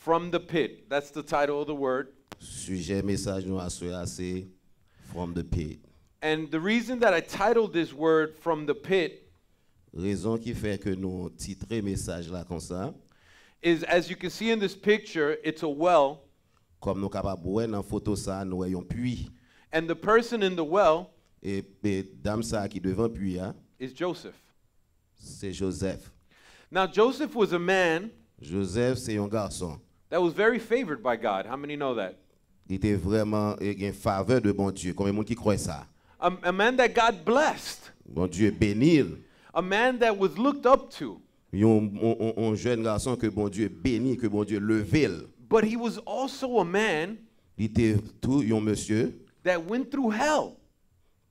From the pit. That's the title of the word. Sujet message from the pit. And the reason that I titled this word from the pit Raison message là is as you can see in this picture, it's a well. And the person in the well is Joseph. Joseph. Now Joseph was a man Joseph c'est un garçon That was very favored by God. How many know that? Ite vreman egen fave de bon dieu. Kon e moun ki kroy sa. A man that God blessed. Bon dieu e benil. A man that was looked up to. Yon jen rason ke bon dieu e beni. Ke bon dieu e levil. But he was also a man. Ite tou yon monsieur. That went through hell.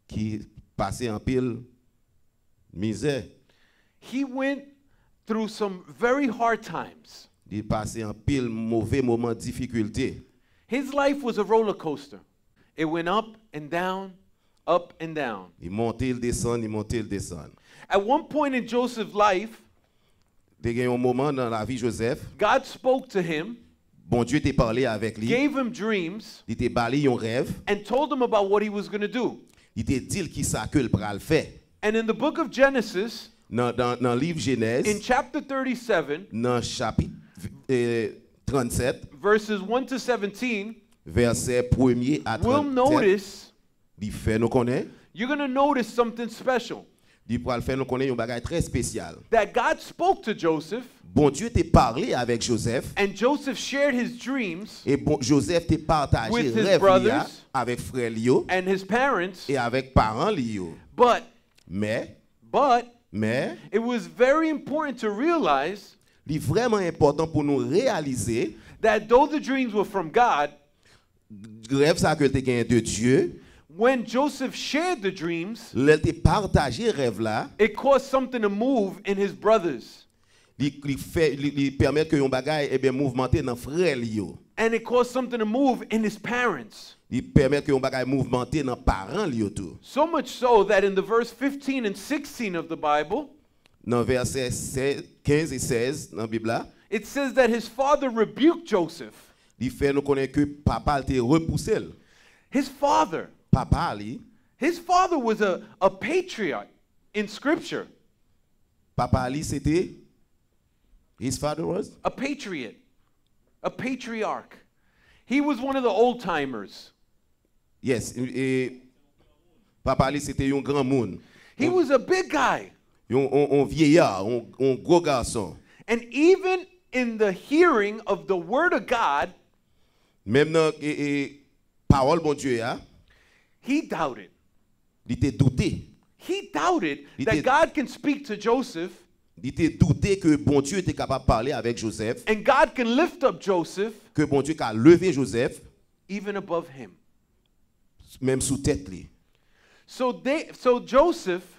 Ki pase en pil. Mize. He went through some very hard times. Il passait en pile mauvais moment difficulté. His life was a roller coaster. It went up and down, up and down. Il montait, il descend, il montait, il descend. At one point in Joseph's life, il y a un moment dans la vie Joseph. God spoke to him. Bon Dieu t'a parlé avec lui. Gave him dreams. Il t'a balayé un rêve. And told him about what he was going to do. Il t'a dit qui ça que le pral fait. And in the book of Genesis, dans, dans, dans livre Genèse, in chapter 37, dans chapitre Eh, Verses 1-17, will notice, you're gonna notice something special. That God spoke to bon Joseph, and Joseph shared his dreams, bon, with his brothers, and his parents, but, it was very important to realize, Di vreman impotant pou nou realize that though the dreams were from God, when Joseph shared the dreams, lel te partaje rev la, it caused something to move in his brothers. Eh and it caused something to move in his parents. So much so that in the verse 15 and 16 of the Bible, no verset 15 e 16 na Bíblia, it says that his father rebuked Joseph. Li fè nous konen que papa te repousse His father. Papa li. His father was a, a patriot in scripture. Papa li c'était his father was a patriot. A patriarch. He was one of the old timers. Yes, et, papa li c'était un grand moun. He was a big guy. On vieillard, un, gros garçon. And even in the hearing of the word of God, même dans parole bon Dieu, hein, he doubted. Il était douté. He doubted that God can speak to Joseph. Il était douté que bon Dieu était capable de parler avec Joseph. And God can lift up Joseph. Que bon Dieu a levé Joseph. Even above him. Même sous tête lui. So they, so Joseph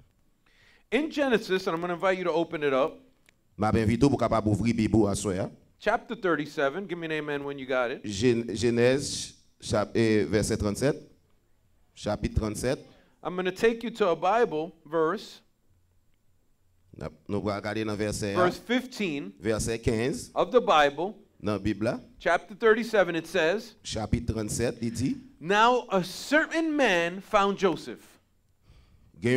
In Genesis, and I'm going to invite you to open it up. Chapter 37, give me an amen when you got it. E, I'm going to take you to a Bible verse. Verse 15 of the Bible. Chapter 37, it says. Now a certain man found Joseph. A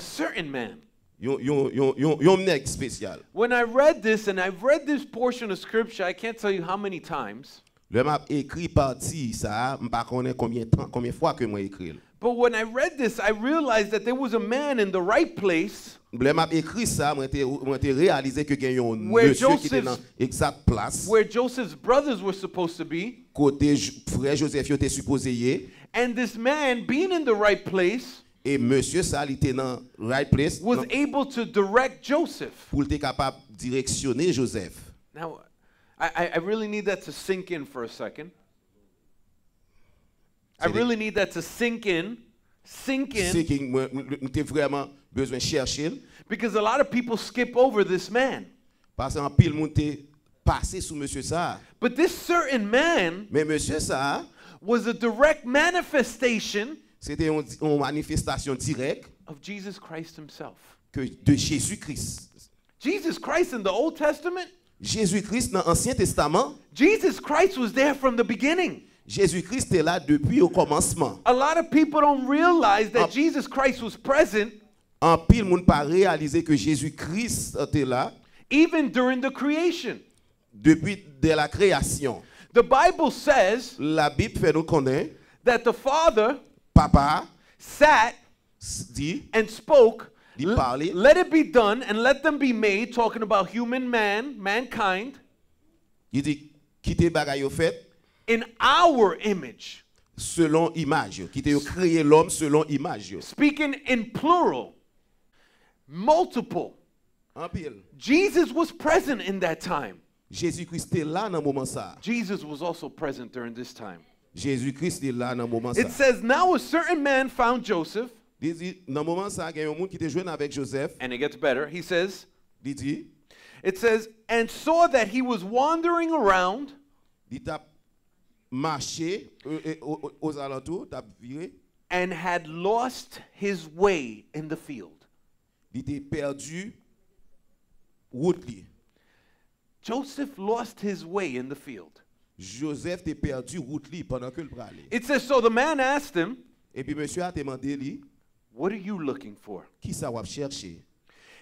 certain man. When I read this and I've read this portion of scripture I can't tell you how many times but when I read this I realized that there was a man in the right place where Joseph's brothers were supposed to be And this man, being in the right place, Et monsieur ça, il était dans right place. Was non, able to direct Joseph. Pour être capable directionner Joseph. Now, I, I really need that to sink in for a second. I really need that to sink in. Sink in. Sinking, vraiment besoin chercher. Because a lot of people skip over this man. Parce qu'en pile passer sous monsieur ça. But this certain man. Mais monsieur ça was a direct manifestation manifestation of Jesus Christ himself. Que de Jésus-Christ. Jesus Christ in the Old Testament Jésus-Christ dans l'Ancien Testament. Jesus Christ was there from the beginning. Jésus-Christ est là depuis au commencement. A lot of people don't realize that en, ah. Jesus Christ was present. En pile monde pas réaliser que Jésus-Christ était là. Even during the creation. Depuis de la création. The Bible says La Bible fait nous that the father Papa sat dit, and spoke parler, let it be done and let them be made talking about human man mankind il dit quitter bagay fait in our image selon image l'homme selon image speaking in plural multiple Jesus was present in that time Jésus-Christ là dans moment ça. Jesus was also present during this time. Jésus-Christ là dans moment ça. It says now a certain man found Joseph. Dit dans moment ça, il y a un monde qui était avec Joseph. And it gets better. He says. Dit It says and saw that he was wandering around. Dit marché euh, euh, aux alentours, t'a viré. And had lost his way in the field. Il était perdu route Joseph lost his way in the field. Joseph t'est perdu route li pendant que le pralé. It says so the man asked him, Et puis monsieur a demandé lui, "What are you looking for?" Qui ça va chercher?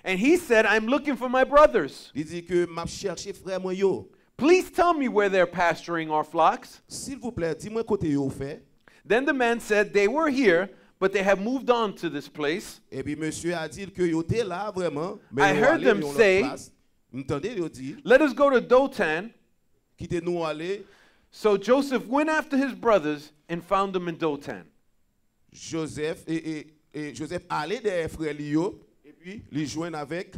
And he said, "I'm looking for my brothers." Il dit que m'a cherché frère moi yo. Please tell me where they're pasturing our flocks. S'il vous plaît, dis-moi côté yo fait. Then the man said, "They were here, but they have moved on to this place." Et puis monsieur a dit que yo était là vraiment, mais I heard them say, place. Let us go to Dotan. So Joseph went after his brothers and found them in Dotan. Joseph Joseph allait derrière Lio les avec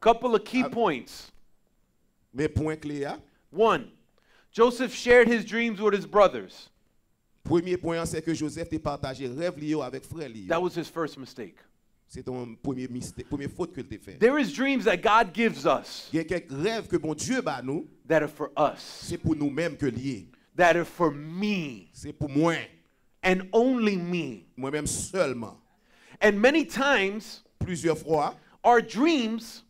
couple of key ah. points. One. Joseph shared his dreams with his brothers. Premier point c'est que Joseph partagé rêve avec frère That was his first mistake. C'est ton premier mistake, première faute que tu fais. There is dreams that God gives us. Il y a quelques rêves que bon Dieu bat nous. That are for us. C'est pour nous-mêmes que liés. That are for me. C'est pour moi. And only me. Moi-même seulement. And many times, plusieurs fois, our dreams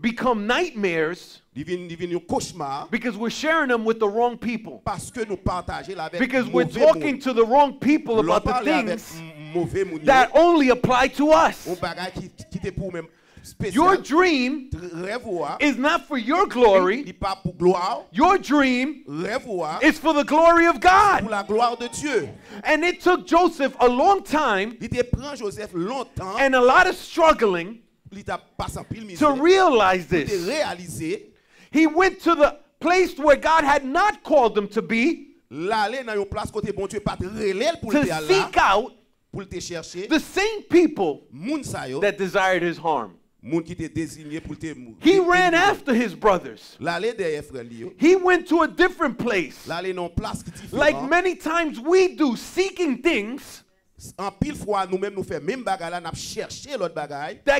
become nightmares because we're sharing them with the wrong people. Parce que nous partageons avec because we're talking to the wrong people about the things that only apply to us. Your dream is not for your glory. Your dream is for the glory of God. And it took Joseph a long time and a lot of struggling to realize this. He went to the place where God had not called him to be to seek out pour te chercher. The same people that desired his harm. He ran after his brothers. He went to a different place. Like many times we do, seeking things. That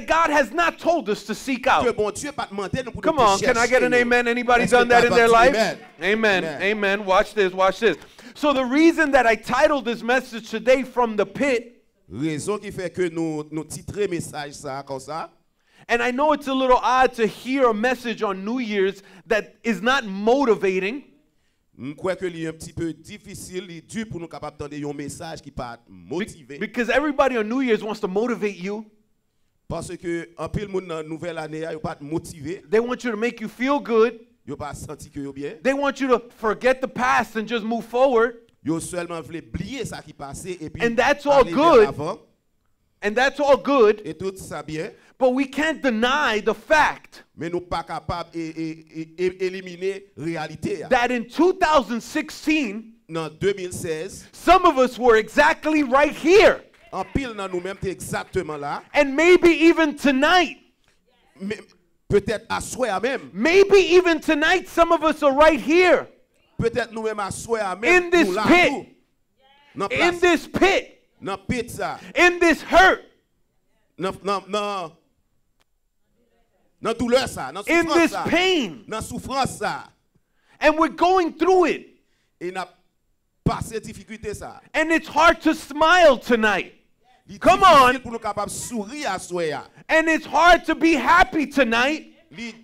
God has not told us to seek out. Come on, can I get an amen? Anybody done that in their life? Amen. Amen. Watch this, watch this. So the reason that I titled this message today from the pit Raison qui fait que nous nous titrer message ça comme ça and I know it's a little odd to hear a message on New Year's that is not motivating. Because everybody on New Year's wants to motivate you. Parce que en pile monde euh, nouvelle année, yo pas motivé. They want you to make you feel good. They want you to forget the past and just move forward. And that's all good. And that's all good. But we can't deny the fact that in 2016, some of us were exactly right here. And maybe even tonight. Peut-être à soi même. Maybe even tonight some of us are right here. Peut-être nous-mêmes à soi même. In this pit. In this pit. Dans pit ça. In this hurt. Dans dans dans dans douleur ça, dans souffrance In this pain. Dans souffrance ça. And we're going through it. Et n'a passé difficulté ça. And it's hard to smile tonight. Come on. And it's hard to be happy tonight.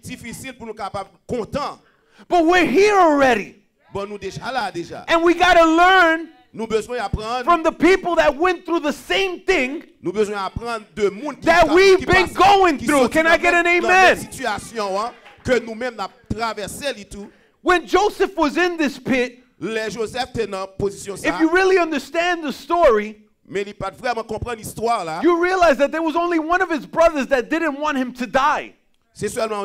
difficile pour nous capable content. But we're here already. Bon, nous déjà là déjà. And we got to learn nous besoin apprendre from the people that went through the same thing nous besoin apprendre de monde that we've been going through. Can I get an amen? situation hein, que nous-mêmes n'a traversé tout. When Joseph was in this pit, Joseph position ça. If you really understand the story, Mais il pas vraiment comprendre l'histoire là. You realize that there was only one of his brothers that didn't want him to die. C'est seulement un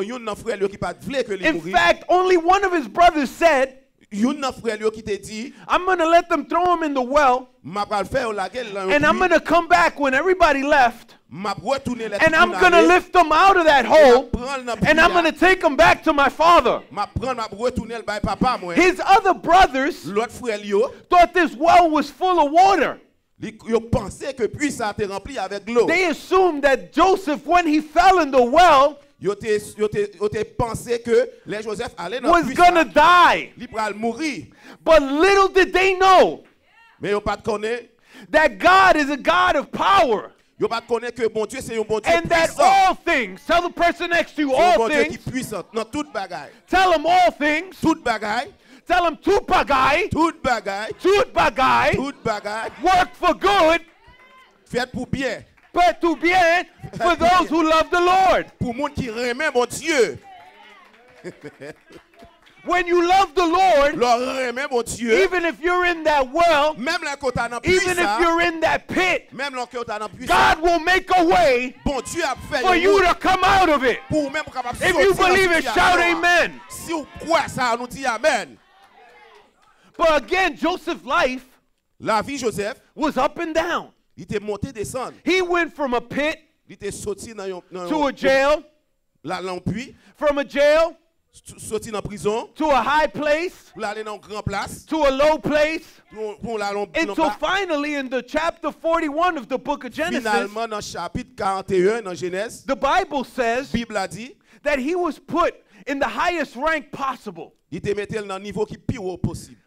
de qui pas voulait que lui In fact, only one of his brothers said I'm going to let them throw him in the well. And I'm going to come back when everybody left. And I'm going to lift them out of that hole. And I'm going to take them back to my father. His other brothers thought this well was full of water. Ils pensaient que puis ça a été rempli avec l'eau. They assumed that Joseph, when he fell in the well, que les was gonna die. Il mourir. But little did they know. Mais ils pas connaît. That God is a God of power. Yo pas connaît que bon Dieu c'est un bon Dieu puissant. And that all things, tell the person next to you all bon things. Dieu qui puissant, non toute bagaille. Tell them all things. Toute bagaille. Tell him, tut bagay. Tout bagay. Tout bagay. Tout bagay. Work for good. Faites pour bien. Pour tout bien for those who love the Lord. Pour monde qui remet mon Dieu. When you love the Lord, even if you're in that well, even if you're in that pit, God will make a way for you to come out of it. If you believe it, shout amen. But again, Joseph's life La vie Joseph was up and down. Il était monté descendre. He went from a pit il était sorti dans dans to a jail. Là, là, From a jail sorti dans prison. To a high place. Pour aller dans grand place. To a low place. And so finally in the chapter 41 of the book of Genesis. Finalement dans chapitre 41 dans Genèse. The Bible says. Bible a dit. That he was put in the highest rank possible. Il était dans niveau qui possible.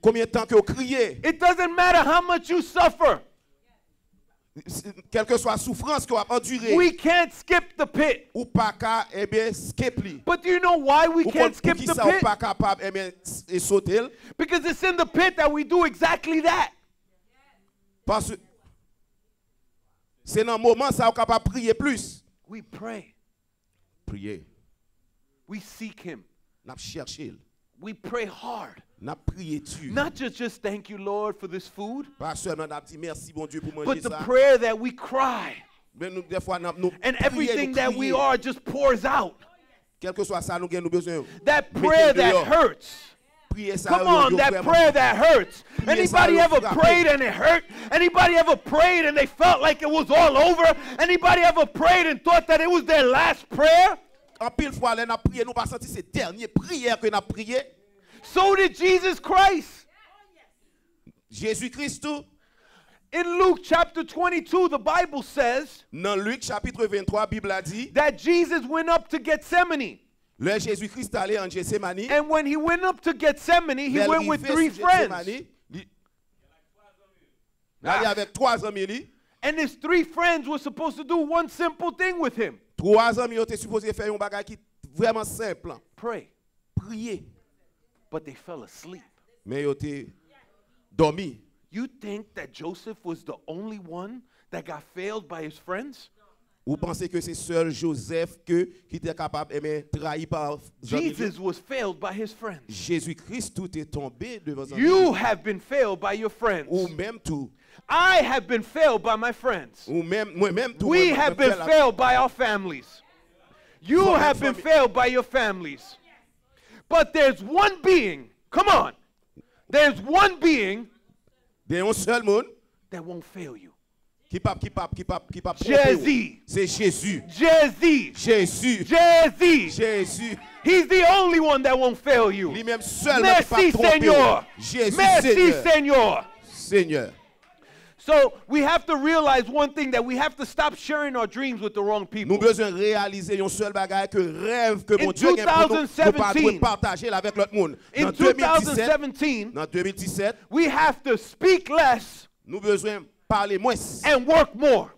combien temps que It doesn't matter how much you suffer. Quelle que soit souffrance que vous endurée. We can't skip the pit. Ou pas ca eh bien skip li. But do you know why we can't skip the pit? pas capable et eh bien et sauter. Because it's in the pit that we do exactly that. Parce c'est dans moment ça on capable prier plus. We pray. Prier. We seek him. N'a chercher. We pray hard. Not just, just thank you, Lord, for this food. But the prayer that we cry. And everything that we are just pours out. That prayer that hurts. Come on, that prayer that hurts. Anybody ever prayed and it hurt? Anybody ever prayed and they felt like it was all over? Anybody ever prayed and thought that it was their last prayer? So did Jesus Christ. Jésus Christ In Luke chapter 22, the Bible says Dans Luc chapitre 23, Bible a dit that Jesus went up to Gethsemane. Le Jésus-Christ allait en Gethsemane. And when he went up to Gethsemane, he went with three friends. Ah. avec trois amis. And his three friends were supposed to do one simple thing with him. Trois amis étaient supposés faire un qui vraiment simple. Pray. Prier but they fell asleep. Mais You think that Joseph was the only one that got failed by his friends? Vous pensez que c'est seul Joseph que, qui était capable eh trahi par Jesus was failed by his friends. Jésus-Christ tout est tombé devant You have been failed by your friends. Ou même tout. I have been failed by my friends. Ou même moi-même tout. We have been failed by our families. You have been failed by your families. But there's one being, come on, there's one being there un seul that won't fail you. Keep up, keep up, keep up, keep up. Jésus. C'est Jésus. Jésus. Jésus. Jésus. Jésus. He's the only one that won't fail you. Lui-même seul Merci, ne Seigneur. Merci, Seigneur. Seigneur. Seigneur. So we have to realize one thing that we have to stop sharing our dreams with the wrong people. Nous besoin réaliser seul que rêve que mon Dieu pour nous partager avec l'autre monde. In 2017, dans 2017, we have to speak less. Nous besoin parler moins and work more.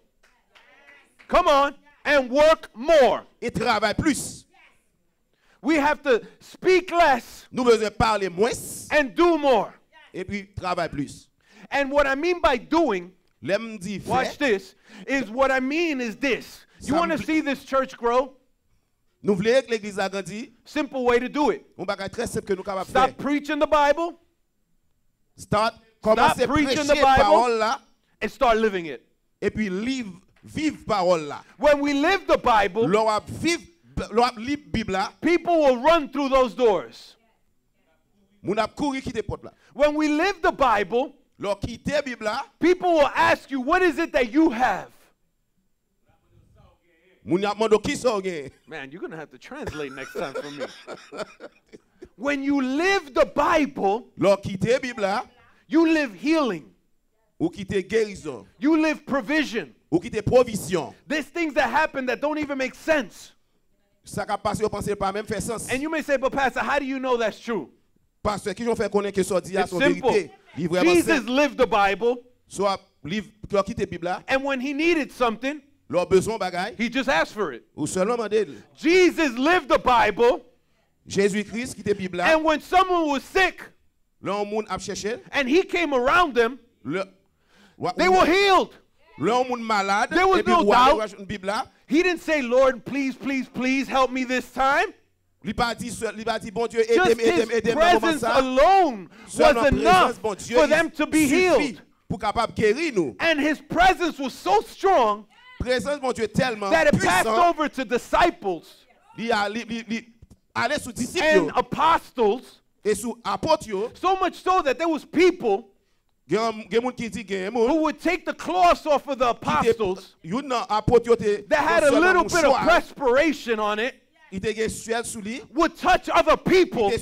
Come on, and work more. Et travaille plus. We have to speak less. Nous besoin parler moins and do more. Et puis travaille plus. And what I mean by doing, watch this, is what I mean is this. You want to see this church grow? Simple way to do it. Stop preaching the Bible. Start preaching the Bible and start living it. Et puis live vive parole là. When we live the Bible, People will run through those doors. When we live the Bible, People will ask you, what is it that you have? Man, you're going to have to translate next time for me. when you live the Bible, you live healing. You live provision. There's things that happen that don't even make sense. And you may say, but Pastor, how do you know that's true? It's simple. Jesus lived the Bible. So ah, livre live, a quitté Bible And when he needed something, lor besoin bagay. he just asked for it. Ou seulement mandé. Jesus lived the Bible. Jésus-Christ quitté Bible And when someone was sick, lor moun a cherché, and he came around them, le, they were healed. Lor moun malade, there was no doubt. He didn't say, Lord, please, please, please help me this time. Just his presence alone was enough for them to be healed. And his presence was so strong that it passed over to disciples and apostles, so much so that there was people who would take the cloths off of the apostles that had a little bit of perspiration on it would touch other people and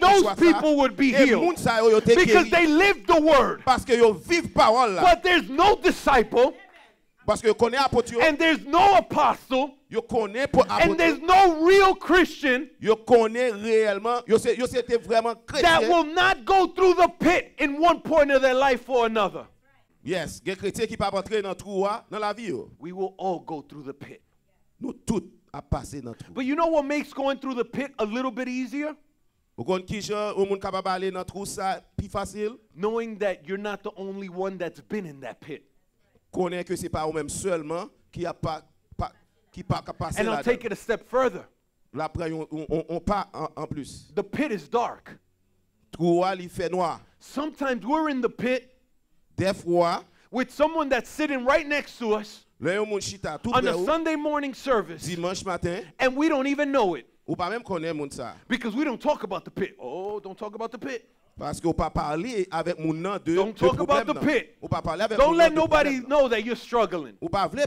those people would be healed because they live the word but there's no disciple and there's no apostle and there's no real Christian that will not go through the pit in one point of their life or another yes we will all go through the pit a dans trou. But you know what makes going through the pit a little bit easier? Knowing that you're not the only one that's been in that pit. que c'est pas seulement qui a pas qui pas passé And I'll take it a step further. Là après on, on, en, plus. The pit is dark. noir. Sometimes we're in the pit. Des fois with someone that's sitting right next to us on a Sunday morning service. Dimanche matin. And we don't even know it. Because we don't talk about the pit. Oh, don't talk about the pit. Parce que parler avec de Don't talk about the pit. parler avec Don't let nobody know that you're struggling.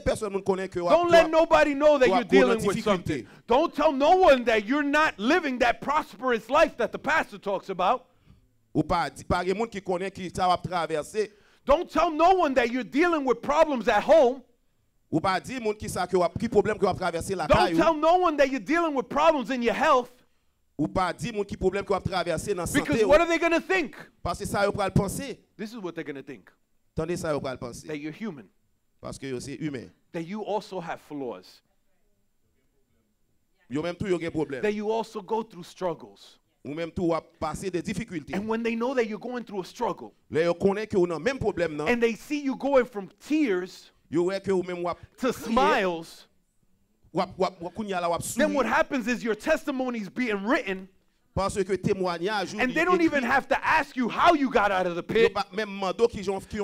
personne connaît que Don't let nobody know that you're dealing with something. Don't tell no one that you're not living that prosperous life that the pastor talks about. Ou connaît ça va traverser. Don't tell no one that you're dealing with problems at home. Ou la Don't tell no one that you're dealing with problems in your health. Ou santé. Because what are they going to think? yo pral This is what they're going to think. Tendez ça yo pral penser. That you're human. Parce que yo c'est That you also have flaws. Yo même tout yo gen That you also go through struggles. Ou même tout a And when they know that you're going through a struggle. Là yo connaît que on a même problem non. And they see you going from tears to smiles, then what happens is your testimony is being written. And they don't even have to ask you how you got out of the pit.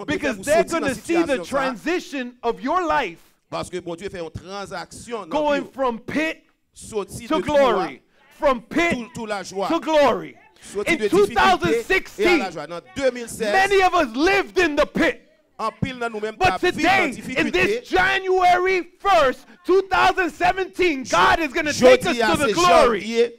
Because they're going to see the transition of your life. Going from pit to glory. From pit to glory. In 2016, many of us lived in the pit. But today, in this January 1st, 2017, God is going to take us to the glory.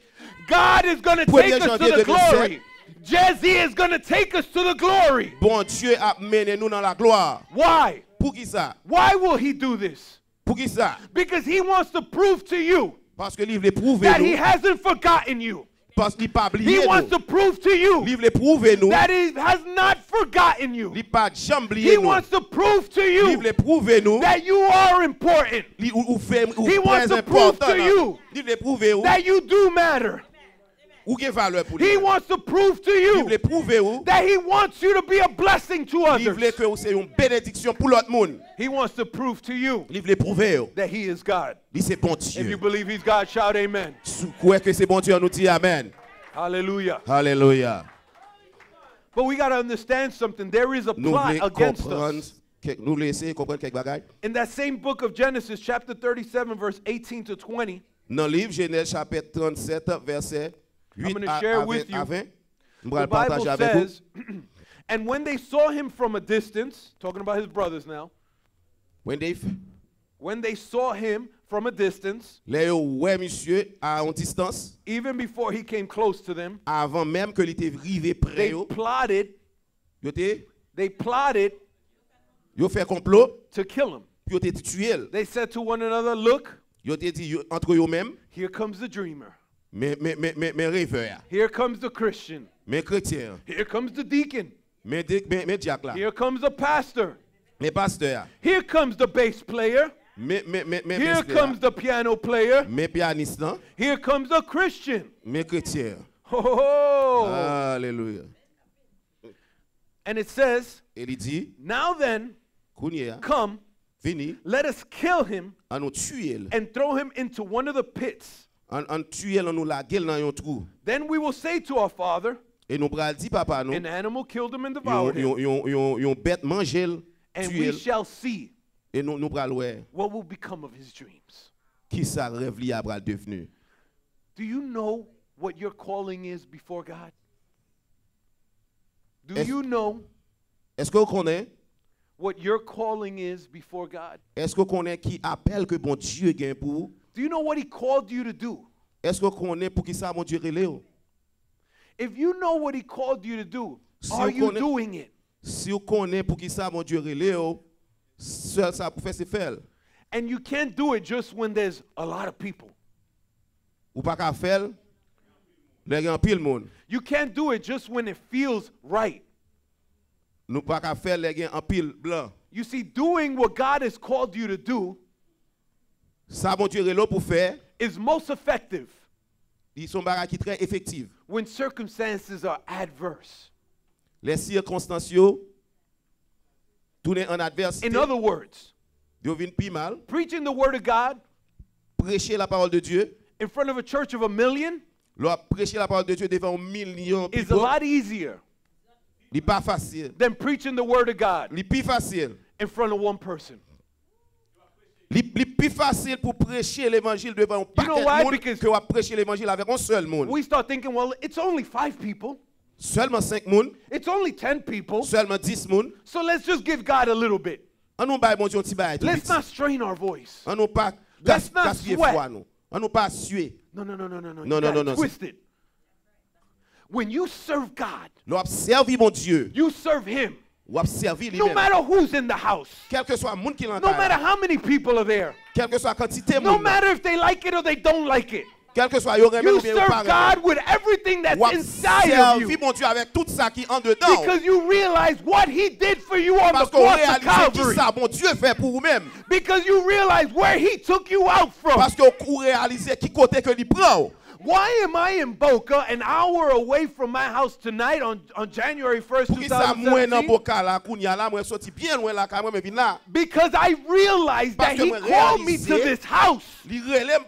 God is going to take us to the glory. Jesse is going to take us to the glory. Bon Dieu a mené nous dans la gloire. Why? Pour qui ça? Why will he do this? Pour qui ça? Because he wants to prove to you that he hasn't forgotten you. Parce qu'il pas oublié. He wants to prove to you. Il veut prouver nous. That he has not forgotten you. Il pas jamais oublié nous. He wants to prove to you. Il veut prouver nous. That you are important. Il ou fait ou He wants to prove to you. Il veut prouver that you do matter. He wants to prove to you that he wants you to be a blessing to others. He wants to prove to you that he is God. If you believe he's God, shout amen. Hallelujah. Hallelujah. But we got to understand something. There is a plot against us. In that same book of Genesis, chapter 37, verse 18 to 20. I'm going to share with you. The Bible says, and when they saw him from a distance, talking about his brothers now. When they, when they saw him from a distance, les ouais monsieur, à distance, even before he came close to them, avant même que était rivé près they plotted, they plotted, yo fait complot, to kill him. Yo tué. They said to one another, look, yo dit, entre eux-mêmes, here comes the dreamer. Here comes the Christian. Here comes the deacon. Here comes the pastor. Mes Here comes the bass player. Here comes the piano player. Here comes the Christian. Oh. Hallelujah. And it says, Now then, come, let us kill him and throw him into one of the pits. An tuyel an nou lagel nan yon trou. E nou pral di papa nou. Yon bet manjel tuyel. E nou pral wè. Ki sa revli a pral devne. Do you know what your calling is before God? Do you know what your calling is before God? Esko konen ki apel ke bon tiyo gen pou Do you know what he called you to do? Est-ce que pour qui ça mon Dieu If you know what he called you to do, si are you connaît, doing it? Si vous pour qui ça mon Dieu ça pour faire c'est faire. And you can't do it just when there's a lot of people. Ou pas qu'à faire les pile monde. You can't do it just when it feels right. Nous pas qu'à faire les pile blanc. You see doing what God has called you to do Ça, bon Dieu, l'eau pour faire. Is most effective. Ils sont barres qui très effective. When circumstances are adverse. Les circonstances tournent en adversité. In other words, devine plus mal. Preaching the word of God. Prêcher la parole de Dieu. In front of a church of a million. Leur prêcher la parole de Dieu devant un million. Is a lot easier. Li pas facile. Than preaching the word of God. Li plus facile. In front of one person facile pour prêcher l'évangile devant un monde que prêcher l'évangile avec un seul monde. We start thinking, well, it's only five people. Seulement cinq monde It's only people. Seulement dix monde So let's just give God a little bit. Anou bay bon Let's not strain our voice. Anou pa fwa nou. pa No, no, no, no, no. No, no, no, no. no. When you serve God. Dieu. You serve Him. No matter who's in the house. monde qui no matter how many people are there. quantité no matter if they like it or they don't like it. soit, you serve God with everything that's inside of you. Dieu avec tout ça qui en dedans. Because you realize what he did for you on the cross of Calvary. Because you realize where he took you out from. Parce qui côté que prend. Why am I in Boca an hour away from my house tonight on, on January 1st, 2017? Because I realized that he called me to this house. Even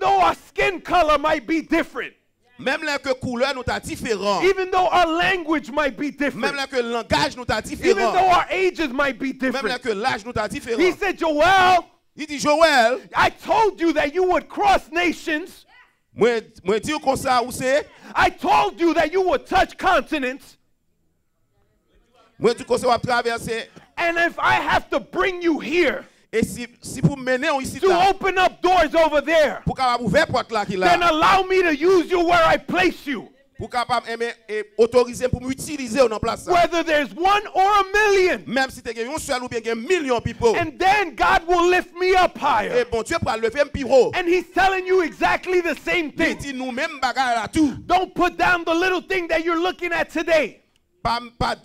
though our skin color might be different. Même là que couleur nous t'a différent. Even though our language might be different. Même là que langage nous t'a différent. Even though our ages might be different. Même là que l'âge nous t'a différent. He said, Joel. He said, Joel. I told you that you would cross nations. I told you that you would touch continents. And if I have to bring you here to open up doors over there, then allow me to use you where I place you. Pour capable et eh, eh, autoriser pour m'utiliser dans place. Whether there's one or a million. Même si tu as un seul ou bien un million people. And then God will lift me up higher. Et eh, bon Dieu va lever plus haut. And he's telling you exactly the same thing. dit nous même bagarre là tout. Don't put down the little thing that you're looking at today. Don't put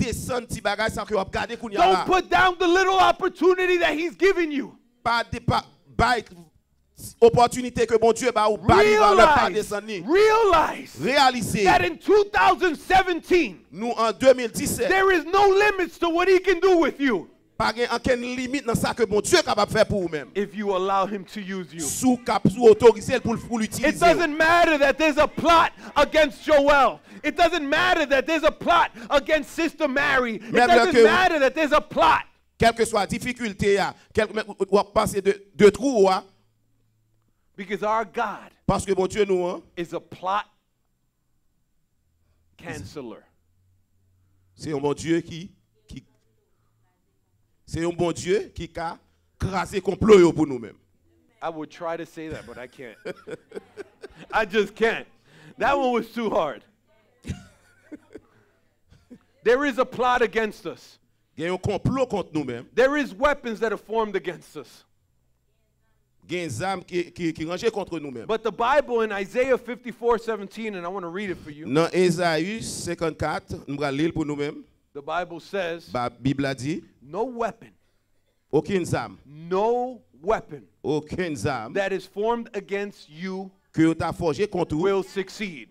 down the little opportunity that he's given you. opportunité que bon Dieu va ou pas pas descendre. Réaliser. That in 2017. Nous en 2017. There is no limits to what he can do with you. Pas aucun limite dans ça que bon Dieu capable faire pour vous-même. If you allow him to use you. Sous cap sous autoriser pour pour l'utiliser. It doesn't matter that there's a plot against Joel. It doesn't matter that there's a plot against Sister Mary. It doesn't matter that there's a plot. Quelle que soit difficulté, quel, ou passer de, de trous, Because our God Parce que bon Dieu nous hein, is a plot canceller. C'est un bon Dieu qui qui C'est un bon Dieu qui a crasé complot pour nous-mêmes. I would try to say that but I can't. I just can't. That one was too hard. there is a plot against us. There is weapons that are formed against us. gen zam ki ranje kontre nou men. Nan Ezayus 54, nou bralil pou nou men, ba Bibla di, okin zam, okin zam, ki ou ta forje kontre ou,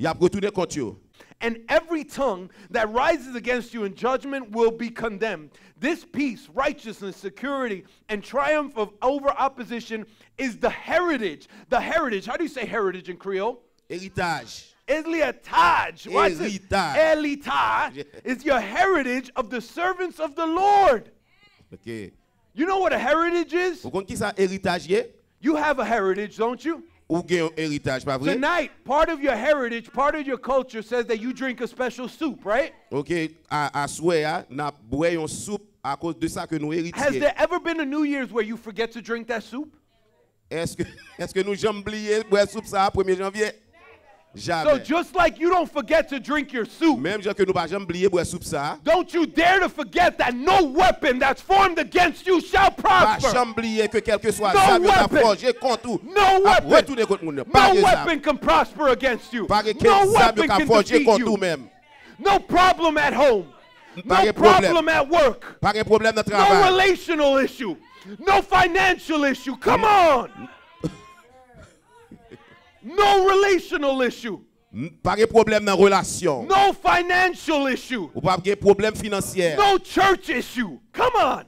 y ap koutoune kontre ou. and every tongue that rises against you in judgment will be condemned. This peace, righteousness, security, and triumph of over opposition is the heritage. The heritage. How do you say heritage in Creole? Heritage. Elitage. Elitage is your heritage of the servants of the Lord. Okay. You know what a heritage is? You have a heritage, don't you? ou gen héritage, pas vrai? Tonight, part of your heritage, part of your culture says that you drink a special soup, right? OK, à à soir, n'a boire une soup, à cause de sa que nous héritier. Has there ever been a New Year's where you forget to drink that soup? Est-ce que est-ce que nous jamais oublié boire soupe ça 1er janvier? Jamais. So just like you don't forget to drink your soup. Même que nous pas jamais oublier boire soupe ça. Don't you dare to forget that no weapon that's formed against you shall prosper. Pas jamais oublier que que no weapon. contre ou. No weapon. contre No weapon can prosper against you. Pas no weapon can forger contre même. No problem at home. No problem at work. Pas problème dans travail. No relational issue. No financial issue. Come mm. on. No relational issue. Pas de problème dans relation. No financial issue. Ou pas de problème financier. No church issue. Come on.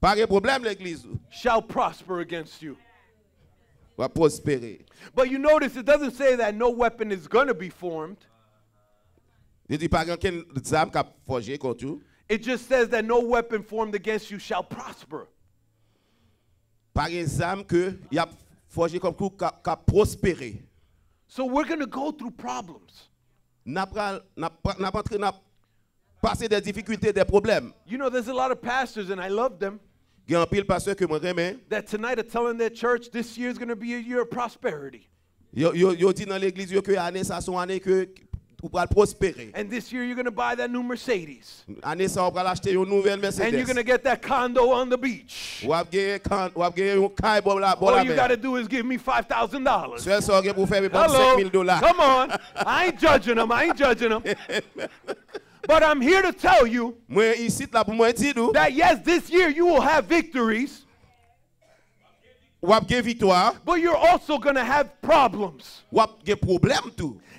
Pas de problème l'église. Shall prosper against you. Va prospérer. But you notice it doesn't say that no weapon is going to be formed. Il dit pas qu'aucune arme cap forgé contre vous. It just says that no weapon formed against you shall prosper. Par exemple, que y a forger comme pour qu'a prospérer. So we're going to go through problems. N'a pas passer des difficultés, des problèmes. You know, there's a lot of pastors, and I love them. Il un pile pasteur que moi j'aime. That tonight are telling their church this year is going to be a year of prosperity. Yo yo yo dit dans l'église que année ça son année que ou pral And this year you're going to buy that new Mercedes. Année ça on pral Mercedes. And you're going to get that condo on the beach. Ou ap gagner con ou ap la All you got to do is give me $5,000. Seul ça que pour faire bon 5000 dollars. Come on. I ain't judging them. I ain't judging them. But I'm here to tell you that yes, this year you will have victories. But you're also going to have problems.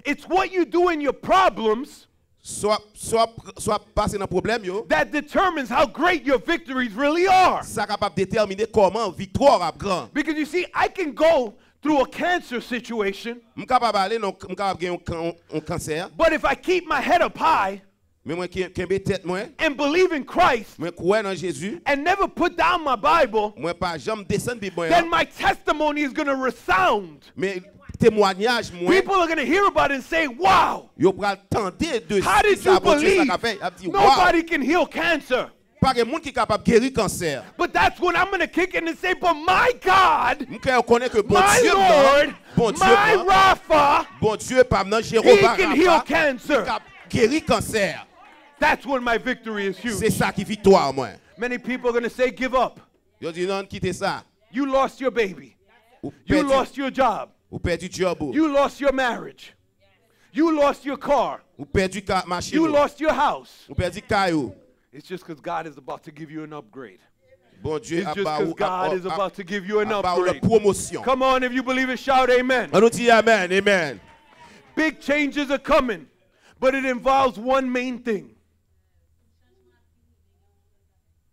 It's what you do in your problems soit, soit, soit passé dans problème yo, that determines how great your victories really are. Ça capable déterminer comment victoire a grand. Because you see, I can go through a cancer situation. non cancer. But if I keep my head up high, and believe in Christ and never put down my Bible, then my testimony is going to resound témoignage moins. People are going to hear about it and say, wow. Yo pral tenter de How did you believe? Nobody can heal cancer. cancer. But that's when I'm going to kick in and say, but my God, my Lord, my Rafa, bon Dieu, he can heal cancer. cancer. That's when my victory is huge. C'est ça qui victoire, moi. Many people are going to say, give up. You lost your baby. You lost your job. You lost your marriage. You lost your car. You lost your house. It's just because God is about to give you an upgrade. Bon Dieu it's just because God is about to give you an upgrade. Come on, if you believe it, shout amen. On amen, amen. Big changes are coming, but it involves one main thing.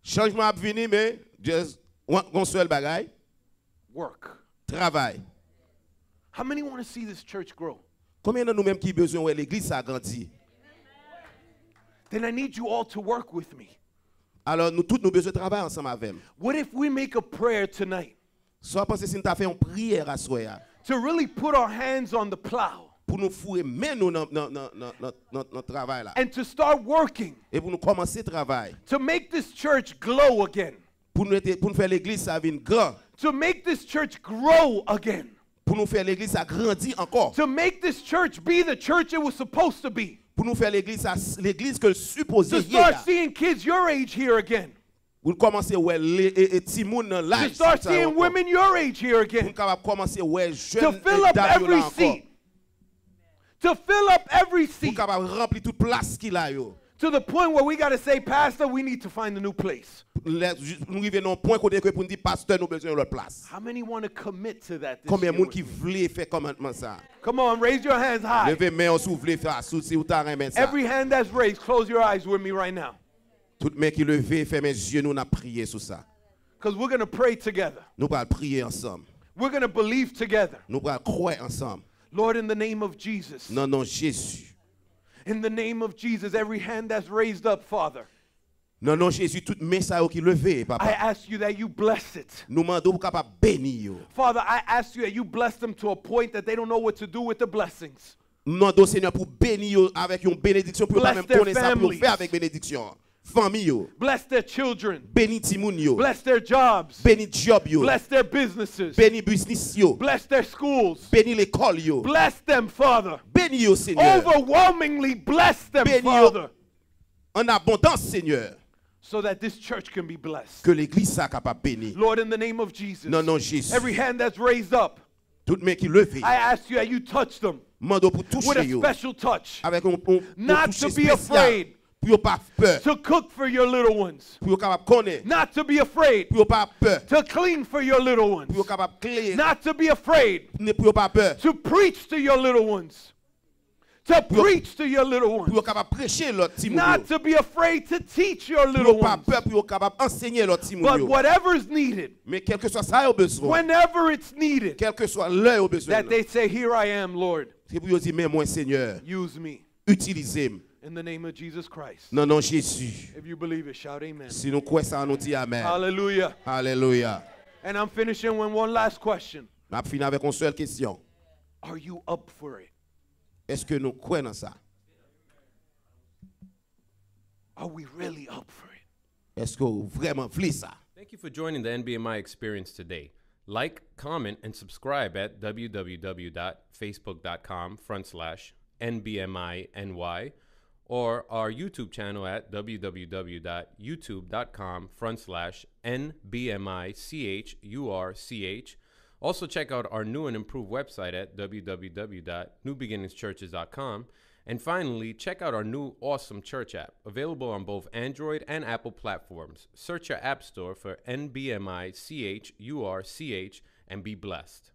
Changement a mais just one seul bagay. Work. Travail. How many want to see this church grow? Combien de nous-mêmes qui besoin ouais l'église s'agrandit? Then I need you all to work with me. Alors nous tous nous besoin travailler ensemble avec. What if we make a prayer tonight? Soit penser si nous t'a fait une prière à soir. To really put our hands on the plow. Pour nous fouer main nous dans dans dans dans dans travail là. And to start working. Et pour nous commencer travail. To make this church glow again. Pour nous pour nous faire l'église ça vient grand. To make this church grow again. Pour nous faire l'église à grandir encore. make be Pour nous faire l'église l'église que le To start seeing Pour commencer les petits là. To start seeing Pour commencer jeunes. To fill up every Pour remplir toute place qu'il a eu to the point where we got to say, Pastor, we need to find a new place. How many want to commit to that this Come on, raise your hands high. ou si ou ta Every hand that's raised, close your eyes with me right now. Because we're going to pray together. We're going to believe together. Lord, in the name of Jesus. Non, non, Jésus. In the name of Jesus, every hand that's raised up, Father. Non, non, Jésus, tout men sa oh, leve, papa. I ask you that you bless it. Oh. Father, I ask you that you bless them to a point that they don't know what to do with the blessings. Mando Seigneur pour beni yo oh, avèk bénédiction benediksyon pou yo pa mèm konè sa avèk famille Bless their children. Béni timoun Bless their jobs. Béni job Bless their businesses. Béni business Bless their schools. Béni l'école yo. Bless them, Father. Béni yo, Seigneur. Overwhelmingly bless them, Béni Father. En abondance, Seigneur. So that this church can be blessed. Que l'église soit capable béni. Lord, in the name of Jesus. Non, non, Jésus. Every hand that's raised up. Tout main qui levé. I ask you that you touch them. Mando pour toucher yo. With a special touch. Avec un, un, Not to be afraid. To cook for your little ones. Not to be afraid. To clean for your little ones. Not to be afraid. To preach to your little ones. To preach to your little ones. Not to be afraid to teach your little ones. But whatever is needed, whenever it's needed, that they say, Here I am, Lord. Use me. In the name of Jesus Christ. Nan nan Jésus. If you believe it, shout amen. Si nous croyons sa, nou amen. Hallelujah. Hallelujah. And I'm finishing with one last question. Ma fin avec une seule question. Are you up for it? Est-ce que nous croyons sa? Are we really up for it? Eske ou vreman vli sa? Thank you for joining the NBMI experience today. Like, comment, and subscribe at www.facebook.com front slash or our YouTube channel at www.youtube.com front slash NBMICHURCH. Also, check out our new and improved website at www.newbeginningschurches.com. And finally, check out our new awesome church app, available on both Android and Apple platforms. Search your app store for NBMICHURCH and be blessed.